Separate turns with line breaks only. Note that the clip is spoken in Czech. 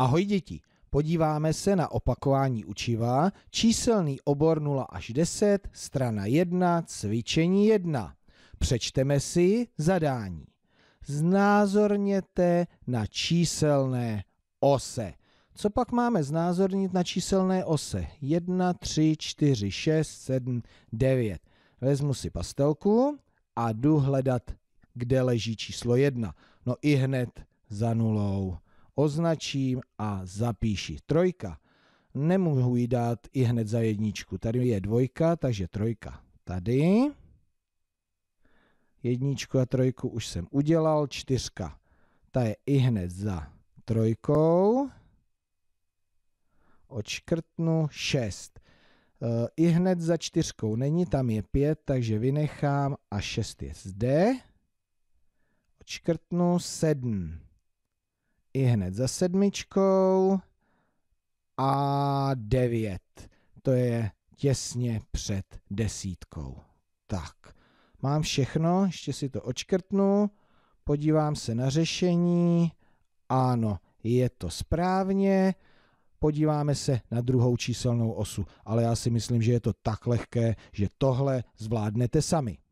Ahoj děti, podíváme se na opakování učiva, číselný obor 0 až 10, strana 1, cvičení 1. Přečteme si zadání. Znázorněte na číselné ose. Co pak máme znázornit na číselné ose? 1, 3, 4, 6, 7, 9. Vezmu si pastelku a jdu hledat, kde leží číslo 1. No i hned za nulou označím a zapíši. Trojka. Nemohu ji dát i hned za jedničku. Tady je dvojka, takže trojka. Tady. Jedničku a trojku už jsem udělal. Čtyřka. Ta je i hned za trojkou. Odškrtnu šest. E, I hned za čtyřkou není, tam je pět, takže vynechám a šest je zde. Odškrtnu sedm i hned za sedmičkou a devět. To je těsně před desítkou. Tak, mám všechno, ještě si to očkrtnu, podívám se na řešení, ano, je to správně, podíváme se na druhou číselnou osu, ale já si myslím, že je to tak lehké, že tohle zvládnete sami.